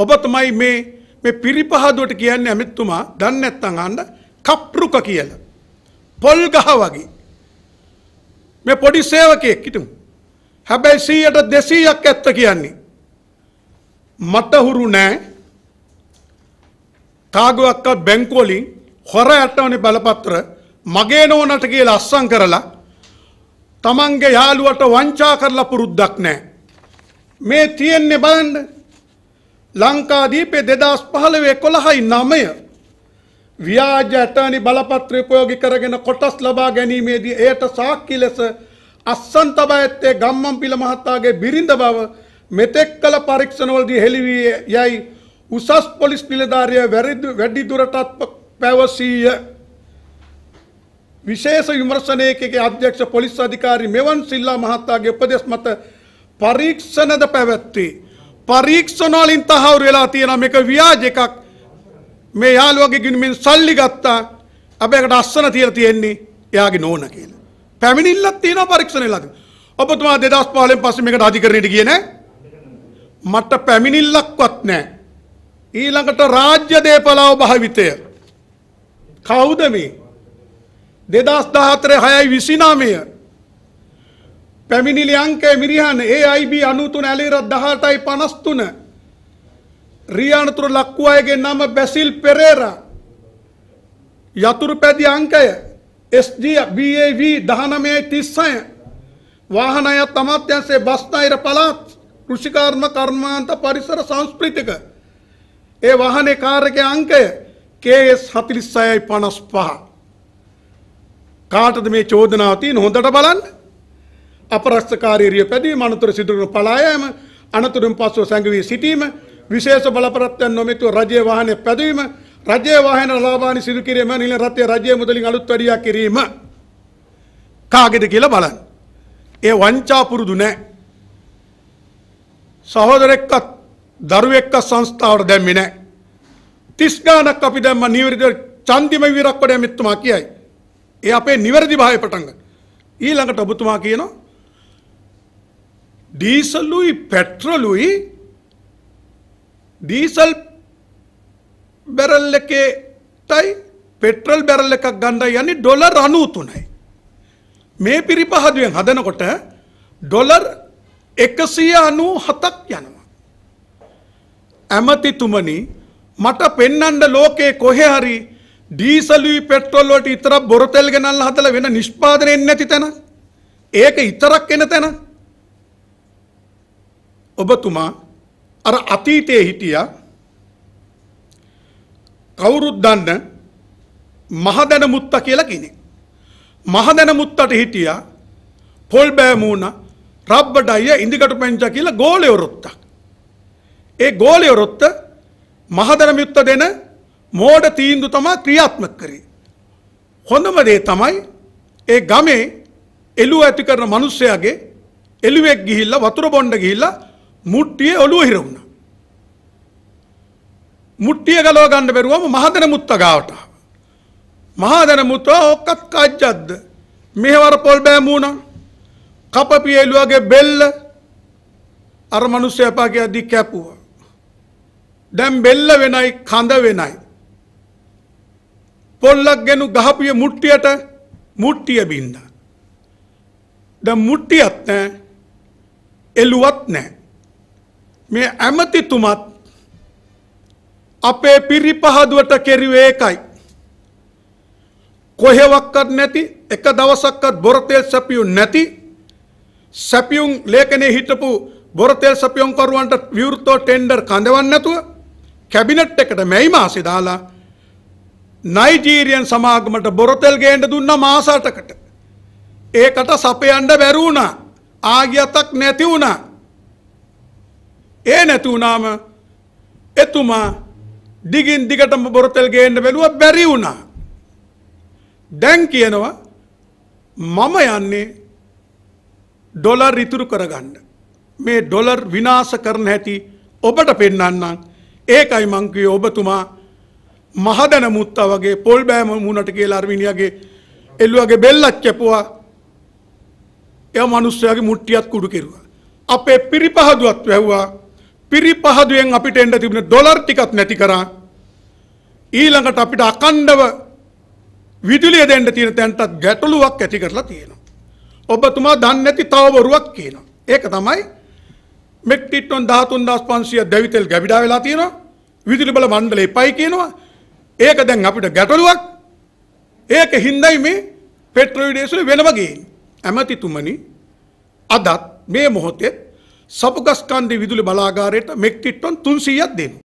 ඔබ තමයි මේ මේ පිරිපහදුවට කියන්නේ ඇමෙත්තුමා දන්නේ නැත්නම් අහන්න කප්රුක කියලා. පොල් ගහ වගේ. මේ පොඩි සේවකයෙක් හිටමු. හැබැයි 100ට 200ක් ඇත්ත කියන්නේ. මට හුරු නෑ. කාගුවක්වත් බැංකුවලින් හොර ඇටවනේ බලපත්‍ර මගේ නෝනට කියලා අස්සම් කරලා තමන්ගේ යාළුවට වංචා කරලා පුරුද්දක් නෑ. මේ තියෙන්නේ බලන්න ලංකාදීපේ දෙදස් පහළවේ කොළහයි නමය ව්‍යාජ ඇටනි බලපත්‍රපයෝගි කරගෙන කොටස් ලබා ගැනීමේදී එයට සාක්කි ලෙස අස්සන්තබ ඇත්තේ ගම්මම් පිළ මහත්තාගේ බිරිඳ බව මෙතෙක් කළ පරීක්ෂණවලදී හෙළිවී යයි උසස් පොලිස් නිලධාරිය වැඩි දුරටත් පැවසීය. විශේෂ විමර්ශනයකගේ අධ්‍යක්ෂ පොලිස් අධිකාරි මෙවන් සිල්ලා මහත්තාගේ උපදෙස් මත පරීක්ෂණද පැවැත්වේ. පරීක්ෂණවලින් තහවුරු වෙලා තියෙනවා මේක ව්‍යාජ එකක්. මේ යාළුවගේ ගිනුමින් සල්ලි ගත්තා. අපේකට අස්සන තියලා තියෙන්නේ එයාගේ නෝන කියලා. පැමිණිල්ලක් තියෙනවා පරීක්ෂණ වෙලා තියෙනවා. ඔබතුමා 2015න් පස්සේ මේකට අධිකරණයට ගියේ නෑ. මට පැමිණිල්ලක්වත් නෑ. ඊළඟට රාජ්‍ය දේපලාව භාවිතය. කවුද මේ? 2014 6යි 29 පැමිණිලි අංකය මිරිහන් AIB 93 ඇලිරත් 18යි 53 රියානතුරු ලක්කුවයගේ නම බැසිල් පෙරේරා යතුරු පැදි අංකය SG BAV 1936 වාහනයත් අමාත්‍යංශයේ බස්නාහිර පළාත් කෘෂිකාර්ම කර්මාන්ත පරිසර සංස්කෘතික ඒ වාහනේ කාර්යකයේ අංකය KS 46යි 55 කාටද මේ චෝදනාව තියෙන හොඳට බලන්න අපරස්ථකාරීරිය පැදීම අනතුර සිදුරුණු පලායෑම අනතුරින් පස්සුව සැඟවී සිටීම විශේෂ බලපරත්තයන් නොමිතුව රජය වාහනය පැදවීම රජය වාහන ලාබානි සිදු කිරීම නිල රත්ය රජය මුදලින් අලුත් වැඩියා කිරීම කාගෙද කියලා බලන්න. ඒ වංචා පුරුදු නෑ. සහෝදරෙක්කත් දරුවෙක්ක සංස්ථාවට දැම්මි නෑ. තිස් ගානක් අපි දැම්ම නිවැරදි චන්දිම විරක්කොඩ මෙත්තුමා කියයි. ඒ අපේ නිවැරදි භාවය පටන්ගන්න. ඊළඟට ඔබතුමා කියනවා డీసలుయి පෙට්‍රලුයි ඩීසල් බැරල් එකටයි පෙට්‍රල් බැරල් එකක් ගණ්ඩ යන්නේ ඩොලර් අනූතුනයි. මේ පිරිපහදුවෙන් හදනකොට ඩොලර් එකසිය අනූ හතක් යනවා. ඇමතිතුමනි මට පෙන්නන්ඩ ලෝකයේ කොහෙ හරි ඩීසලී පෙට්‍රොල්ලොට ඉතර බොරතෙල් ගෙනල් හතල වෙන නිෂ්පාදනයෙන් නැති තැන ඒක ඉතරක් එන තැන ඔබතුමා අර අතීතයේ හිටිය කවුරුත් දන්න මහදැන මුත්ත කියලා කෙනෙක්. මහදැන මුත්තට හිටිය පොල් බෑමූුණ රබ්බඩයිය ඉදිකට පැංච කියලා ගෝලයවරොත්තක්. ඒ ගෝලයවරොත්ත මහදැන යුත්ත දෙන මෝඩ තීන්දු තමා ක්‍රියාත්මක කරේ. හොඳම දේ තමයි ඒ ගමේ එලුව ඇති කරන මනුස්සයාගේ එළුවෙක් ගිහිල්ලා වතුර බොණ්ඩ ගිහිල්ලා මුට්ටිය ඔළුව හිරවුණ. මුට්ටිය ගලෝ ගන්න බැරුවම මහදන මුත්ත ගාවට. මහදන මුත්වා ඔක්කත් කජ්ජද්ද. මෙහවර පොල් බෑමූුණ කපපියලුවගේ බෙල්ල අර මනුස්සයපාගේ අදි කැපුව. දැම් බෙල්ල වෙනයි කඳ වෙනයි. පොල්ලක් ගැනු ගහපිය මුට්ටියට මුට්ටිය බින්ද. ද මුට්ටියත් නෑ එලුවත් නෑ. මේ ඇමතිතුමත් අපේ පිරිපහදුවට කෙරුවේ එකයි. කොහෙවක්කත් නැති එක දවසක්කත් බොරතෙල් සැපියුන් නැති සැපියුම් ලේකනේ හිටපු බොරතෙල් සැපියුම් කරුවන්ට විවෘතෝ ටෙන්ඩර් කඳවන්න නැතුව කැබිනට් එකට මැයි මාසේ දාලා නයිජීරියන් සමාගමට බොරතෙල් ගේන්න දුන්න මාස 8කට ඒකට සපයන්න බැරි වුණා ආගියතක් නැති වුණා ඒ නැතිවුණාම එතුමා දිගින් දිගටම බොරතල් ගේන්න බැලුව බැරි වුණා. දැන් කියනවා මම යන්නේ ඩොලර් ඉතුරු කරගන්න. මේ ඩොලර් විනාශ කරන හැටි ඔබට පෙන්වන්නම්. ඒකයි මං කියේ ඔබතුමා මහදන මුත්තා වගේ පොල් බෑම මුණට කියලා අරවිනියගේ එළුවගේ බෙල්ලක් කැපුවා. එයා මිනිස්සයාගේ මුට්ටියත් කුඩු කෙරුවා. අපේ පිරිපහදුවත් වැහුවා. පිරිපහදුවෙන් අපිට එන්න තිබුණ ඩොලර් ටිකත් නැති කරා ඊළඟට අපිට අකණ්ඩව විදුලිය දෙන්න තියෙන තැනටත් ගැටලුවක් ඇති කරලා තියෙනවා. ඔබතුමා දන්නේ නැති තව බොරුවක් කියනවා. ඒක තමයි මෙක්ටිට්ටොන් 13500 දෙවිතෙල් ගැබිඩා වෙලා තියෙනවා. විදුලි බල මණ්ඩලය එපයි කියනවා. ඒක දැන් අපිට ගැටලුවක්. ඒක හින්දායි මේ පෙට්‍රෝල් ඩීසල් වෙනම ගේන්නේ. ඇමතිතුමනි අදත් මේ මොහොතේ සපුගස්කන්ධි විදුලි බලාගාරයට මෙක්ටිට්ටොන් 300ක් දෙනවා.